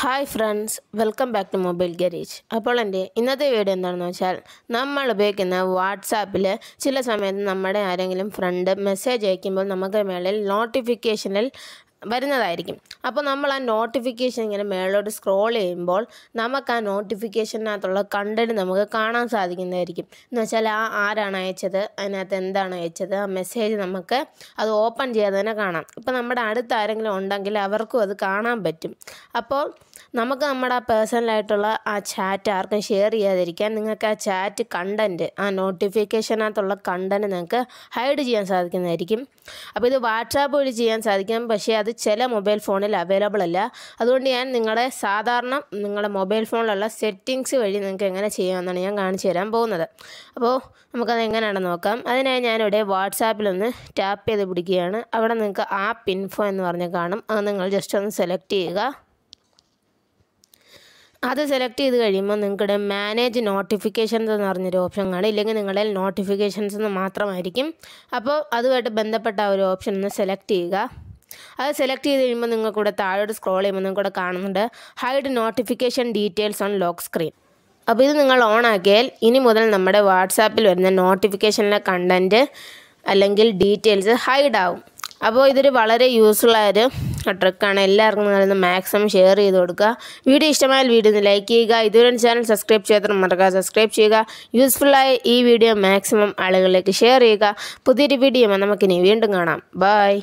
hi friends welcome back to mobile garage അപ്പോൾ എൻ്റെ ഇന്നത്തെ വീഡിയോ എന്താണെന്ന് വെച്ചാൽ നമ്മൾ ഉപയോഗിക്കുന്ന വാട്സാപ്പിൽ ചില സമയത്ത് നമ്മുടെ ആരെങ്കിലും ഫ്രണ്ട് മെസ്സേജ് അയക്കുമ്പോൾ നമുക്ക് മേളിൽ നോട്ടിഫിക്കേഷനിൽ വരുന്നതായിരിക്കും അപ്പോൾ നമ്മൾ ആ നോട്ടിഫിക്കേഷൻ ഇങ്ങനെ മേളോട്ട് സ്ക്രോൾ ചെയ്യുമ്പോൾ നമുക്ക് ആ നോട്ടിഫിക്കേഷനകത്തുള്ള കണ്ടന്റ് നമുക്ക് കാണാൻ സാധിക്കുന്നതായിരിക്കും എന്ന് വെച്ചാൽ ആ ആരാണ് അയച്ചത് അതിനകത്ത് എന്താണ് അയച്ചത് ആ മെസ്സേജ് നമുക്ക് അത് ഓപ്പൺ ചെയ്യാതെ തന്നെ കാണാം ഇപ്പോൾ നമ്മുടെ അടുത്ത് ആരെങ്കിലും ഉണ്ടെങ്കിൽ അവർക്കും അത് കാണാൻ പറ്റും അപ്പോൾ നമുക്ക് നമ്മുടെ ആ പേഴ്സണലായിട്ടുള്ള ആ ചാറ്റ് ആർക്കും ഷെയർ ചെയ്യാതിരിക്കാൻ നിങ്ങൾക്ക് ആ ചാറ്റ് കണ്ടൻറ്റ് ആ നോട്ടിഫിക്കേഷനകത്തുള്ള കണ്ടൻറ്റ് നിങ്ങൾക്ക് ഹൈഡ് ചെയ്യാൻ സാധിക്കുന്നതായിരിക്കും അപ്പോൾ ഇത് വാട്സാപ്പ് വഴി ചെയ്യാൻ സാധിക്കും പക്ഷേ അത് ചില മൊബൈൽ ഫോണിൽ അവൈലബിൾ അല്ല അതുകൊണ്ട് ഞാൻ നിങ്ങളുടെ സാധാരണ നിങ്ങളുടെ മൊബൈൽ ഫോണിലുള്ള സെറ്റിങ്സ് വഴി നിങ്ങൾക്ക് എങ്ങനെ ചെയ്യാമെന്നാണ് ഞാൻ കാണിച്ചു തരാൻ പോകുന്നത് അപ്പോൾ നമുക്കത് എങ്ങനെയാണെന്ന് നോക്കാം അതിനായി ഞാനിവിടെ വാട്സാപ്പിലൊന്ന് ടാപ്പ് ചെയ്ത് പിടിക്കുകയാണ് അവിടെ നിങ്ങൾക്ക് ആപ്പ് ഇൻഫോ എന്ന് പറഞ്ഞ് കാണും അത് നിങ്ങൾ ജസ്റ്റ് ഒന്ന് സെലക്ട് ചെയ്യുക അത് സെലക്ട് ചെയ്ത് കഴിയുമ്പോൾ നിങ്ങളുടെ മാനേജ് നോട്ടിഫിക്കേഷൻസ് എന്ന് പറഞ്ഞൊരു ഓപ്ഷൻ കാണും ഇല്ലെങ്കിൽ നിങ്ങളുടെ നോട്ടിഫിക്കേഷൻസ് എന്ന് മാത്രമായിരിക്കും അപ്പോൾ അതുമായിട്ട് ബന്ധപ്പെട്ട ഒരു ഓപ്ഷൻ ഒന്ന് സെലക്ട് ചെയ്യുക അത് സെലക്ട് ചെയ്ത് കഴിയുമ്പോൾ നിങ്ങൾക്കിവിടെ താഴോട്ട് സ്ക്രോൾ ചെയ്യുമ്പോൾ നിങ്ങൾക്കിവിടെ കാണുന്നുണ്ട് hide notification details on lock screen അപ്പോൾ ഇത് നിങ്ങൾ ഓൺ ആക്കിയാൽ ഇനി മുതൽ നമ്മുടെ വാട്സാപ്പിൽ വരുന്ന നോട്ടിഫിക്കേഷനിലെ കണ്ടൻറ്റ് അല്ലെങ്കിൽ ഡീറ്റെയിൽസ് ഹൈഡ് ആവും അപ്പോൾ ഇതൊരു വളരെ യൂസ്ഫുള്ളായൊരു ട്രിക്കാണ് എല്ലാവർക്കും നിങ്ങളിന്ന് മാക്സിമം ഷെയർ ചെയ്ത് കൊടുക്കുക വീഡിയോ ഇഷ്ടമായാൽ വീഡിയോ ഒന്ന് ലൈക്ക് ചെയ്യുക ഇതുവരെ ചാനൽ സബ്സ്ക്രൈബ് ചെയ്യാത്ത മറക്കുക സബ്സ്ക്രൈബ് ചെയ്യുക യൂസ്ഫുള്ളായ ഈ വീഡിയോ മാക്സിമം ആളുകളിലേക്ക് ഷെയർ ചെയ്യുക പുതിയൊരു വീഡിയോ നമുക്കിനി വീണ്ടും കാണാം ബായ്